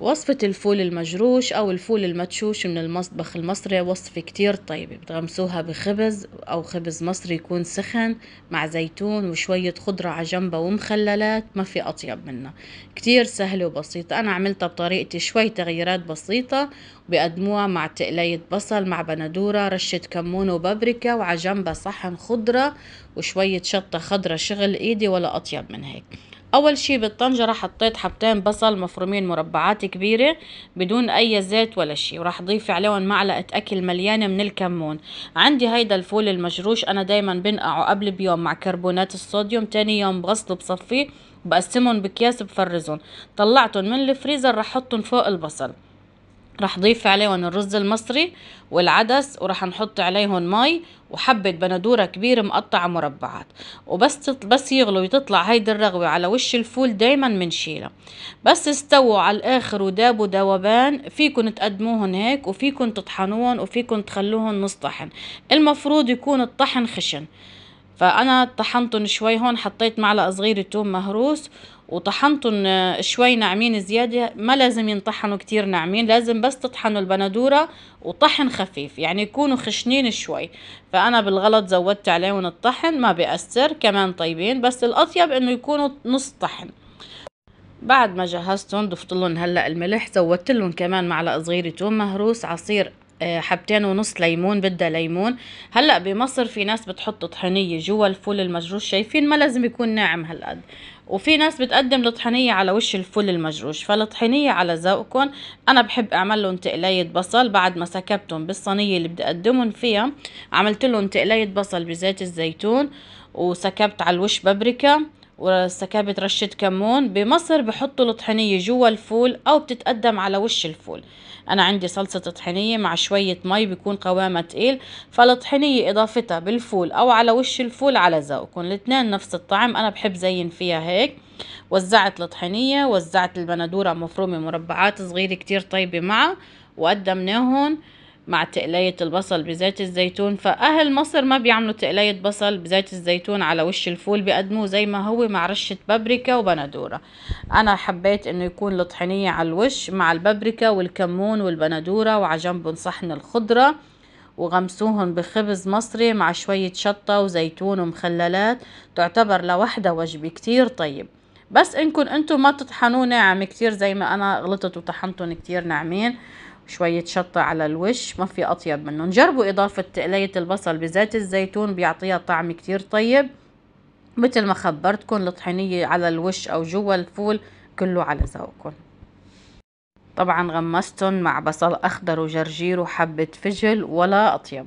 وصفة الفول المجروش أو الفول المتشوش من المطبخ المصري وصفة كتير طيبة بتغمسوها بخبز أو خبز مصري يكون سخن مع زيتون وشوية خضرة على جنبها ومخللات ما في أطيب منها كتير سهلة وبسيطة أنا عملتها بطريقتي شوي تغييرات بسيطة بقدموها مع تقلية بصل مع بندورة رشة كمون وبابريكا وعجنبة جنبها صحن خضرة وشوية شطة خضرة شغل إيدي ولا أطيب من هيك اول شي بالطنجرة حطيت حبتين بصل مفرومين مربعات كبيرة بدون اي زيت ولا شي وراح ضيف عليهم معلقة اكل مليانة من الكمون عندي هيدا الفول المجروش انا دايما بنقعه قبل بيوم مع كربونات الصوديوم تاني يوم بغسله بصفيه بقسمهم باكياس بفرزهم طلعتهم من الفريزر رح احطهم فوق البصل راح ضيف عليهم الرز المصري والعدس وراح نحط عليهم مي وحبة بندورة كبيرة مقطعة مربعات وبس بس يغلوا وتطلع هيدي الرغوة على وش الفول دايما منشيلها بس استووا على الاخر ودابوا دوبان فيكن تقدموهن هيك وفيكن تطحنوهن وفيكن تخلوهن نص طحن المفروض يكون الطحن خشن فأنا طحنتهم شوي هون حطيت معلقة صغيرة توم مهروس وطحنتهم آه، شوي ناعمين زيادة ما لازم ينطحنوا كتير ناعمين لازم بس تطحنوا البندورة وطحن خفيف يعني يكونوا خشنين شوي فأنا بالغلط زودت عليهم الطحن ما بيأثر كمان طيبين بس الأطيب إنه يكونوا نص طحن بعد ما جهزتهم ضفت لهم هلا الملح زودت لهم كمان معلقه صغيره توم مهروس عصير آه، حبتين ونص ليمون بدها ليمون هلا بمصر في ناس بتحط طحينيه جوا الفول المجروش شايفين ما لازم يكون ناعم هالقد وفي ناس بتقدم الطحينيه على وش الفول المجروش فالطحينيه على ذوقكم انا بحب اعمل لهم تقليه بصل بعد ما سكبتهم بالصينيه اللي بدي اقدمهم فيها عملت لهم تقليه بصل بزيت الزيتون وسكبت على الوش بابريكا وسكابة رشة كمون بمصر بحطوا الطحينية جوا الفول أو بتتقدم على وش الفول أنا عندي صلصة طحينية مع شوية مي بيكون قوامها تقيل فالطحينية إضافتها بالفول أو على وش الفول على ذوقكم الاتنين نفس الطعم أنا بحب زين فيها هيك وزعت الطحينية وزعت البندورة مفرومة مربعات صغيرة كتير طيبة معها وقدمناهن مع تقلية البصل بزيت الزيتون فأهل مصر ما بيعملوا تقلية بصل بزيت الزيتون على وش الفول بيقدموه زي ما هو مع رشة بابريكا وبندورة أنا حبيت إنه يكون الطحينية على الوش مع البابريكا والكمون والبندورة وعلى جنبهم صحن الخضرة وغمسوهم بخبز مصري مع شوية شطة وزيتون ومخللات تعتبر لوحدة وجبة كتير طيب بس انكم انتم ما تطحنوه ناعم كتير زي ما انا غلطت وطحنتهم كتير ناعمين شوية شطة على الوش ما في أطيب منهم جربوا إضافة تقلية البصل بزيت الزيتون بيعطيها طعم كتير طيب مثل ما خبرتكم الطحينية على الوش أو جوا الفول كله على ذوقكم طبعا غمستهم مع بصل أخضر وجرجير وحبة فجل ولا أطيب